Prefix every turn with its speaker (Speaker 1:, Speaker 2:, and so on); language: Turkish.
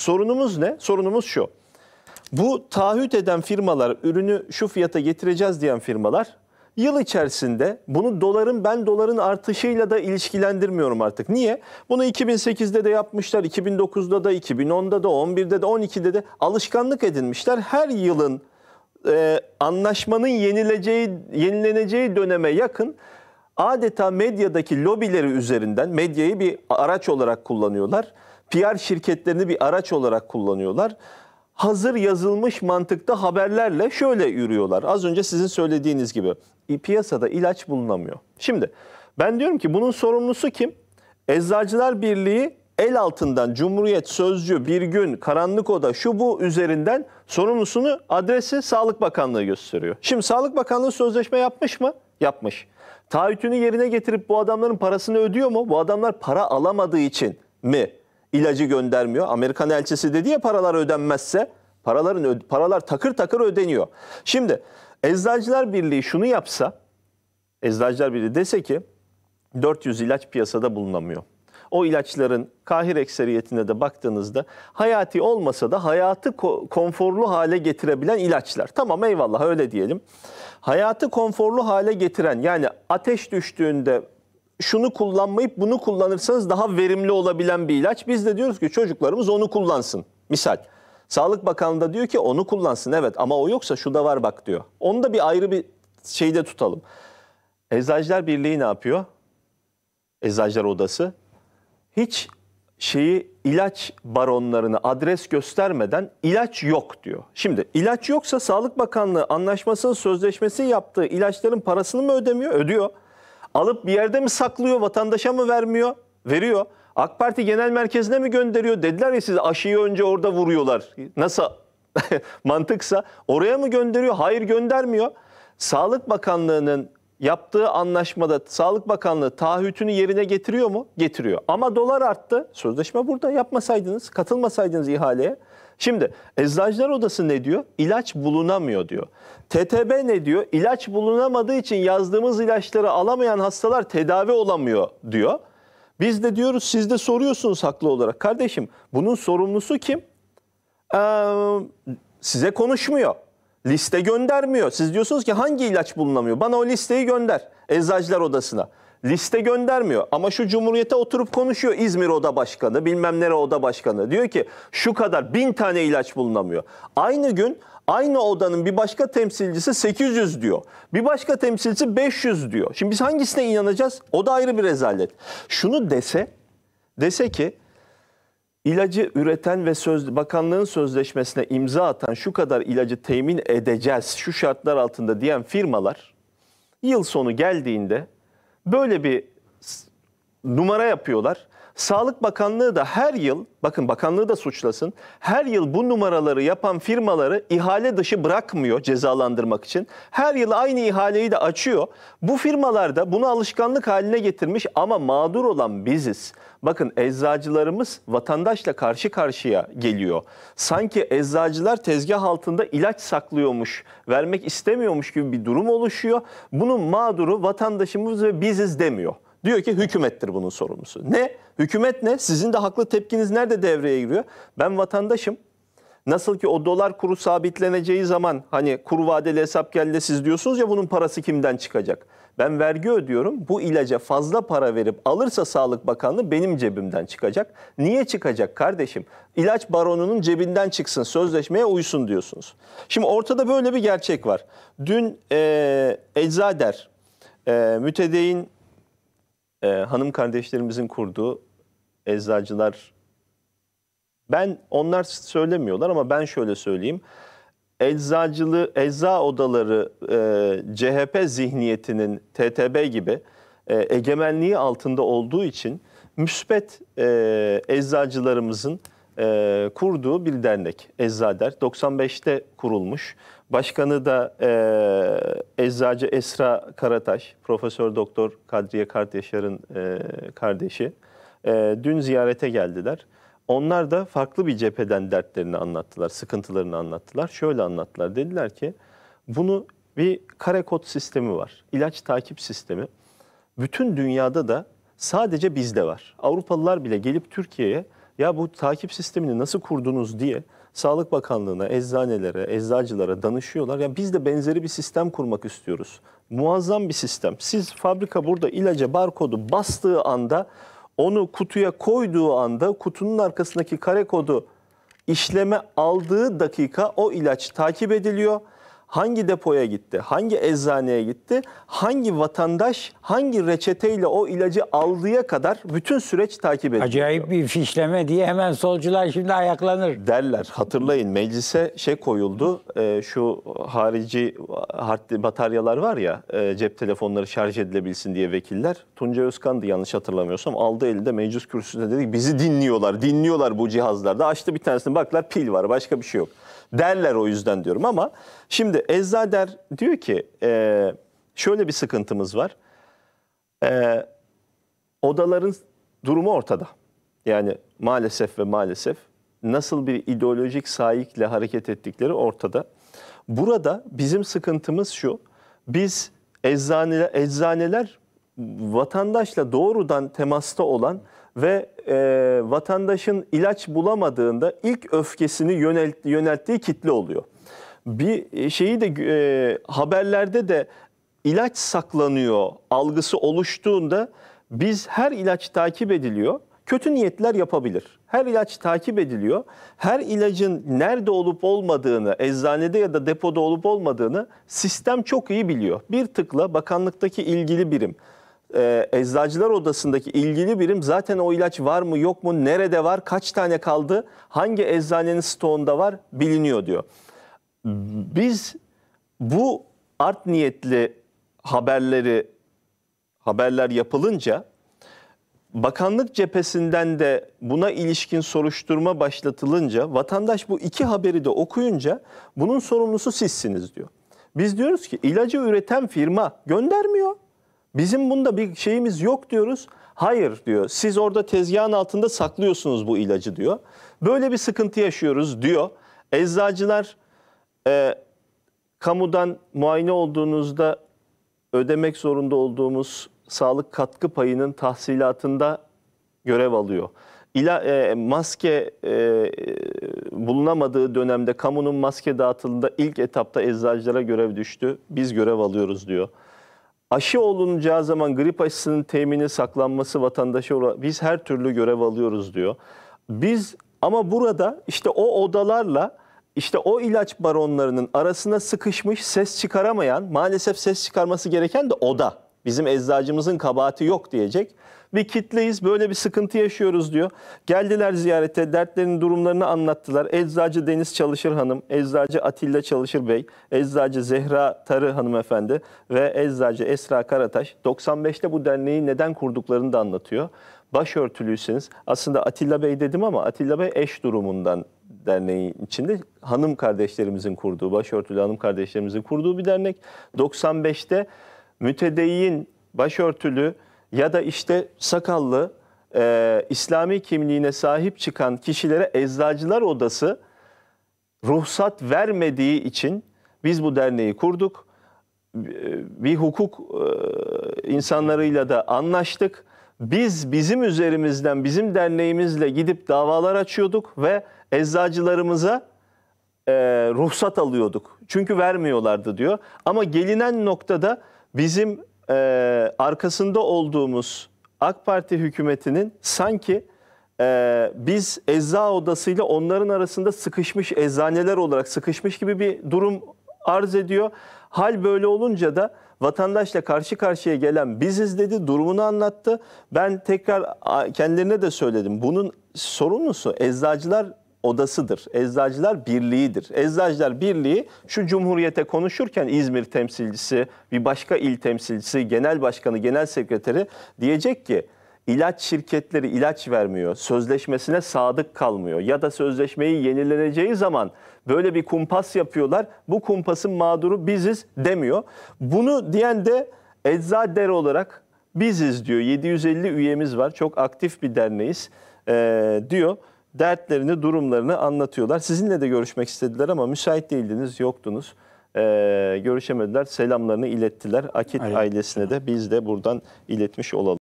Speaker 1: Sorunumuz ne? Sorunumuz şu. Bu taahhüt eden firmalar, ürünü şu fiyata getireceğiz diyen firmalar yıl içerisinde bunu doların ben doların artışıyla da ilişkilendirmiyorum artık. Niye? Bunu 2008'de de yapmışlar, 2009'da da, 2010'da da, 11'de de, 12'de de alışkanlık edinmişler. Her yılın e, anlaşmanın yenileceği, yenileneceği döneme yakın adeta medyadaki lobileri üzerinden medyayı bir araç olarak kullanıyorlar PR şirketlerini bir araç olarak kullanıyorlar. Hazır yazılmış mantıkta haberlerle şöyle yürüyorlar. Az önce sizin söylediğiniz gibi piyasada ilaç bulunamıyor. Şimdi ben diyorum ki bunun sorumlusu kim? Eczacılar Birliği el altından Cumhuriyet Sözcü bir gün karanlık oda şu bu üzerinden sorumlusunu adresi Sağlık Bakanlığı gösteriyor. Şimdi Sağlık Bakanlığı sözleşme yapmış mı? Yapmış. Taahhütünü yerine getirip bu adamların parasını ödüyor mu? Bu adamlar para alamadığı için mi ilacı göndermiyor. Amerikan elçisi dedi ya paralar ödenmezse paraların paralar takır takır ödeniyor. Şimdi Eczacılar Birliği şunu yapsa Eczacılar Birliği dese ki 400 ilaç piyasada bulunamıyor. O ilaçların kahir ekseriyetine de baktığınızda hayati olmasa da hayatı konforlu hale getirebilen ilaçlar. Tamam eyvallah öyle diyelim. Hayatı konforlu hale getiren yani ateş düştüğünde şunu kullanmayıp bunu kullanırsanız daha verimli olabilen bir ilaç. Biz de diyoruz ki çocuklarımız onu kullansın. Misal Sağlık Bakanlığı da diyor ki onu kullansın evet ama o yoksa şu da var bak diyor. Onu da bir ayrı bir şeyde tutalım. Eczacılar Birliği ne yapıyor? Eczacılar Odası. Hiç şeyi ilaç baronlarını adres göstermeden ilaç yok diyor. Şimdi ilaç yoksa Sağlık Bakanlığı anlaşmasının sözleşmesi yaptığı ilaçların parasını mı ödemiyor? Ödüyor alıp bir yerde mi saklıyor, vatandaşa mı vermiyor? Veriyor. AK Parti genel merkezine mi gönderiyor? Dediler ya size aşıyı önce orada vuruyorlar. Nasıl mantıksa oraya mı gönderiyor? Hayır göndermiyor. Sağlık Bakanlığı'nın yaptığı anlaşmada Sağlık Bakanlığı taahhütünü yerine getiriyor mu? Getiriyor. Ama dolar arttı. Sözleşme burada. Yapmasaydınız, katılmasaydınız ihaleye. Şimdi Eczacılar Odası ne diyor? İlaç bulunamıyor diyor. TTB ne diyor? İlaç bulunamadığı için yazdığımız ilaçları alamayan hastalar tedavi olamıyor diyor. Biz de diyoruz siz de soruyorsunuz haklı olarak. Kardeşim bunun sorumlusu kim? Ee, size konuşmuyor. Liste göndermiyor. Siz diyorsunuz ki hangi ilaç bulunamıyor? Bana o listeyi gönder eczacılar odasına. Liste göndermiyor ama şu Cumhuriyet'e oturup konuşuyor İzmir Oda Başkanı bilmem nere Oda Başkanı. Diyor ki şu kadar bin tane ilaç bulunamıyor. Aynı gün aynı odanın bir başka temsilcisi 800 diyor. Bir başka temsilcisi 500 diyor. Şimdi biz hangisine inanacağız? O da ayrı bir rezalet. Şunu dese, dese ki İlacı üreten ve söz, bakanlığın sözleşmesine imza atan şu kadar ilacı temin edeceğiz şu şartlar altında diyen firmalar yıl sonu geldiğinde böyle bir numara yapıyorlar Sağlık Bakanlığı da her yıl, bakın bakanlığı da suçlasın, her yıl bu numaraları yapan firmaları ihale dışı bırakmıyor cezalandırmak için. Her yıl aynı ihaleyi de açıyor. Bu firmalar da bunu alışkanlık haline getirmiş ama mağdur olan biziz. Bakın eczacılarımız vatandaşla karşı karşıya geliyor. Sanki eczacılar tezgah altında ilaç saklıyormuş, vermek istemiyormuş gibi bir durum oluşuyor. Bunun mağduru vatandaşımız ve biziz demiyor. Diyor ki hükümettir bunun sorumlusu. Ne? Hükümet ne? Sizin de haklı tepkiniz nerede devreye giriyor? Ben vatandaşım. Nasıl ki o dolar kuru sabitleneceği zaman hani kuru vadeli hesap geldi siz diyorsunuz ya bunun parası kimden çıkacak? Ben vergi ödüyorum. Bu ilaca fazla para verip alırsa Sağlık Bakanlığı benim cebimden çıkacak. Niye çıkacak kardeşim? İlaç baronunun cebinden çıksın, sözleşmeye uysun diyorsunuz. Şimdi ortada böyle bir gerçek var. Dün e, Eczader, e, mütedeyin e, hanım kardeşlerimizin kurduğu eczacılar ben onlar söylemiyorlar ama ben şöyle söyleyeyim. Eczacılı ecza odaları e, CHP zihniyetinin TTB gibi e, egemenliği altında olduğu için müspet e, eczacılarımızın e, kurduğu bir dernek Eczader. 95'te kurulmuş. Başkanı da e, Eczacı Esra Karataş, Profesör Doktor Kadriye Kardeşar'ın e, kardeşi. E, dün ziyarete geldiler. Onlar da farklı bir cepheden dertlerini anlattılar, sıkıntılarını anlattılar. Şöyle anlattılar, dediler ki bunu bir kare kod sistemi var, ilaç takip sistemi. Bütün dünyada da sadece bizde var. Avrupalılar bile gelip Türkiye'ye ya bu takip sistemini nasıl kurdunuz diye Sağlık Bakanlığı'na, eczanelere, eczacılara danışıyorlar. Yani biz de benzeri bir sistem kurmak istiyoruz. Muazzam bir sistem. Siz fabrika burada ilaca barkodu bastığı anda, onu kutuya koyduğu anda kutunun arkasındaki kare kodu işleme aldığı dakika o ilaç takip ediliyor hangi depoya gitti, hangi eczaneye gitti, hangi vatandaş hangi reçeteyle o ilacı aldıya kadar bütün süreç takip ediliyor. Acayip bir fişleme diye hemen solcular şimdi ayaklanır. Derler. Hatırlayın meclise şey koyuldu. E, şu harici bataryalar var ya e, cep telefonları şarj edilebilsin diye vekiller. Tunca Özkan'dı yanlış hatırlamıyorsam. Aldı elinde meclis kürsüsünde dedi ki bizi dinliyorlar. Dinliyorlar bu cihazlarda. Açtı bir tanesini baklar pil var başka bir şey yok. Derler o yüzden diyorum ama şimdi Şimdi Ezzader diyor ki e, şöyle bir sıkıntımız var. E, odaların durumu ortada. Yani maalesef ve maalesef nasıl bir ideolojik sahikle hareket ettikleri ortada. Burada bizim sıkıntımız şu. Biz eczaneler, eczaneler vatandaşla doğrudan temasta olan ve e, vatandaşın ilaç bulamadığında ilk öfkesini yönelt, yönelttiği kitle oluyor bir e, şeyi de e, haberlerde de ilaç saklanıyor algısı oluştuğunda biz her ilaç takip ediliyor. Kötü niyetler yapabilir. Her ilaç takip ediliyor. Her ilacın nerede olup olmadığını, eczanede ya da depoda olup olmadığını sistem çok iyi biliyor. Bir tıkla bakanlıktaki ilgili birim, e, eczacılar odasındaki ilgili birim zaten o ilaç var mı yok mu, nerede var, kaç tane kaldı, hangi eczanenin stoğunda var biliniyor diyor biz bu art niyetli haberleri haberler yapılınca bakanlık cephesinden de buna ilişkin soruşturma başlatılınca vatandaş bu iki haberi de okuyunca bunun sorumlusu sizsiniz diyor. Biz diyoruz ki ilacı üreten firma göndermiyor. Bizim bunda bir şeyimiz yok diyoruz. Hayır diyor. Siz orada tezgahın altında saklıyorsunuz bu ilacı diyor. Böyle bir sıkıntı yaşıyoruz diyor. Eczacılar e, kamudan muayene olduğunuzda ödemek zorunda olduğumuz sağlık katkı payının tahsilatında görev alıyor. İla, e, maske e, bulunamadığı dönemde kamunun maske dağıtılında ilk etapta eczacılara görev düştü. Biz görev alıyoruz diyor. Aşı olunacağı zaman grip aşısının temini saklanması vatandaşa biz her türlü görev alıyoruz diyor. Biz ama burada işte o odalarla işte o ilaç baronlarının arasına sıkışmış ses çıkaramayan, maalesef ses çıkarması gereken de o da. Bizim eczacımızın kabahati yok diyecek. Bir kitleyiz böyle bir sıkıntı yaşıyoruz diyor. Geldiler ziyarete dertlerini durumlarını anlattılar. Eczacı Deniz Çalışır Hanım, Eczacı Atilla Çalışır Bey, Eczacı Zehra Tarı Hanımefendi ve Eczacı Esra Karataş 95'te bu derneği neden kurduklarını da anlatıyor başörtülüyseniz aslında Atilla Bey dedim ama Atilla Bey eş durumundan Derneği içinde hanım kardeşlerimizin kurduğu, başörtülü hanım kardeşlerimizin kurduğu bir dernek. 95'te mütedeyyin, başörtülü ya da işte sakallı e, İslami kimliğine sahip çıkan kişilere Eczacılar Odası ruhsat vermediği için biz bu derneği kurduk. E, bir hukuk e, insanlarıyla da anlaştık biz bizim üzerimizden bizim derneğimizle gidip davalar açıyorduk ve eczacılarımıza e, ruhsat alıyorduk. Çünkü vermiyorlardı diyor. Ama gelinen noktada bizim e, arkasında olduğumuz AK Parti hükümetinin sanki e, biz ecza odasıyla onların arasında sıkışmış eczaneler olarak sıkışmış gibi bir durum arz ediyor. Hal böyle olunca da vatandaşla karşı karşıya gelen biziz dedi, durumunu anlattı. Ben tekrar kendilerine de söyledim. Bunun sorumlusu eczacılar odasıdır. Eczacılar Birliği'dir. Eczacılar Birliği şu Cumhuriyete konuşurken İzmir temsilcisi, bir başka il temsilcisi, genel başkanı, genel sekreteri diyecek ki ilaç şirketleri ilaç vermiyor, sözleşmesine sadık kalmıyor ya da sözleşmeyi yenileneceği zaman Böyle bir kumpas yapıyorlar. Bu kumpasın mağduru biziz demiyor. Bunu diyen de Eczader olarak biziz diyor. 750 üyemiz var. Çok aktif bir derneğiz ee, diyor. Dertlerini, durumlarını anlatıyorlar. Sizinle de görüşmek istediler ama müsait değildiniz, yoktunuz. Ee, görüşemediler. Selamlarını ilettiler. Akit Aynen. ailesine de biz de buradan iletmiş olalım.